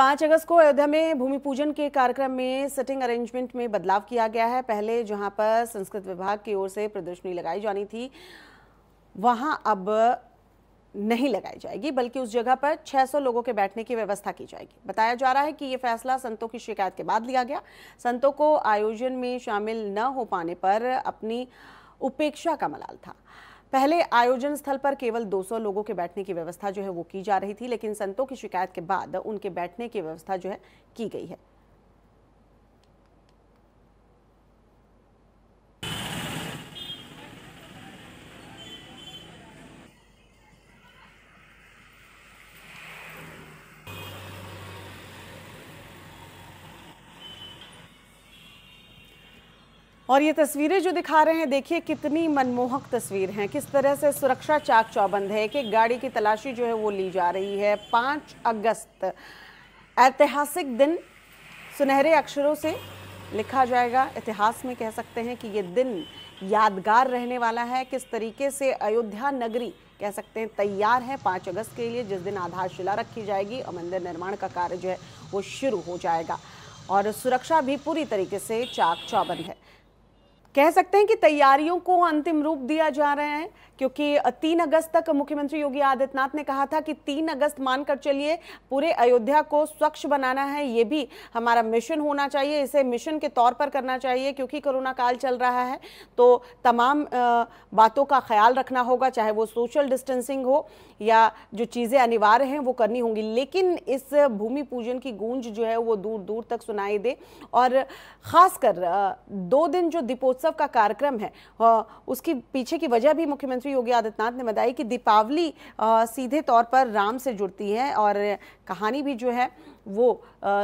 पाँच अगस्त को अयोध्या में भूमि पूजन के कार्यक्रम में सिटिंग अरेंजमेंट में बदलाव किया गया है पहले जहां पर संस्कृत विभाग की ओर से प्रदर्शनी लगाई जानी थी वहां अब नहीं लगाई जाएगी बल्कि उस जगह पर 600 लोगों के बैठने की व्यवस्था की जाएगी बताया जा रहा है कि ये फैसला संतों की शिकायत के बाद लिया गया संतों को आयोजन में शामिल न हो पाने पर अपनी उपेक्षा का मलाल था पहले आयोजन स्थल पर केवल 200 लोगों के बैठने की व्यवस्था जो है वो की जा रही थी लेकिन संतों की शिकायत के बाद उनके बैठने की व्यवस्था जो है की गई है और ये तस्वीरें जो दिखा रहे हैं देखिए कितनी मनमोहक तस्वीर हैं किस तरह से सुरक्षा चाक चौबंद है कि गाड़ी की तलाशी जो है वो ली जा रही है पाँच अगस्त ऐतिहासिक दिन सुनहरे अक्षरों से लिखा जाएगा इतिहास में कह सकते हैं कि ये दिन यादगार रहने वाला है किस तरीके से अयोध्या नगरी कह सकते हैं तैयार है पाँच अगस्त के लिए जिस दिन आधारशिला रखी जाएगी और मंदिर निर्माण का कार्य जो है वो शुरू हो जाएगा और सुरक्षा भी पूरी तरीके से चाक चौबंद है कह सकते हैं कि तैयारियों को अंतिम रूप दिया जा रहा है क्योंकि तीन अगस्त तक मुख्यमंत्री योगी आदित्यनाथ ने कहा था कि तीन अगस्त मानकर चलिए पूरे अयोध्या को स्वच्छ बनाना है ये भी हमारा मिशन होना चाहिए इसे मिशन के तौर पर करना चाहिए क्योंकि कोरोना काल चल रहा है तो तमाम बातों का ख्याल रखना होगा चाहे वो सोशल डिस्टेंसिंग हो या जो चीज़ें अनिवार्य हैं वो करनी होंगी लेकिन इस भूमि पूजन की गूंज जो है वो दूर दूर तक सुनाई दे और ख़ासकर दो दिन जो दीपोत्सव महोत्सव का कार्यक्रम है उसकी पीछे की वजह भी मुख्यमंत्री योगी आदित्यनाथ ने बताई कि दीपावली सीधे तौर पर राम से जुड़ती है और कहानी भी जो है वो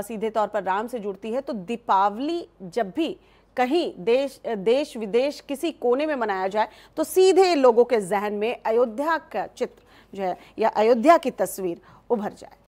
सीधे तौर पर राम से जुड़ती है तो दीपावली जब भी कहीं देश देश विदेश किसी कोने में मनाया जाए तो सीधे लोगों के जहन में अयोध्या का चित्र जो है या अयोध्या की तस्वीर उभर जाए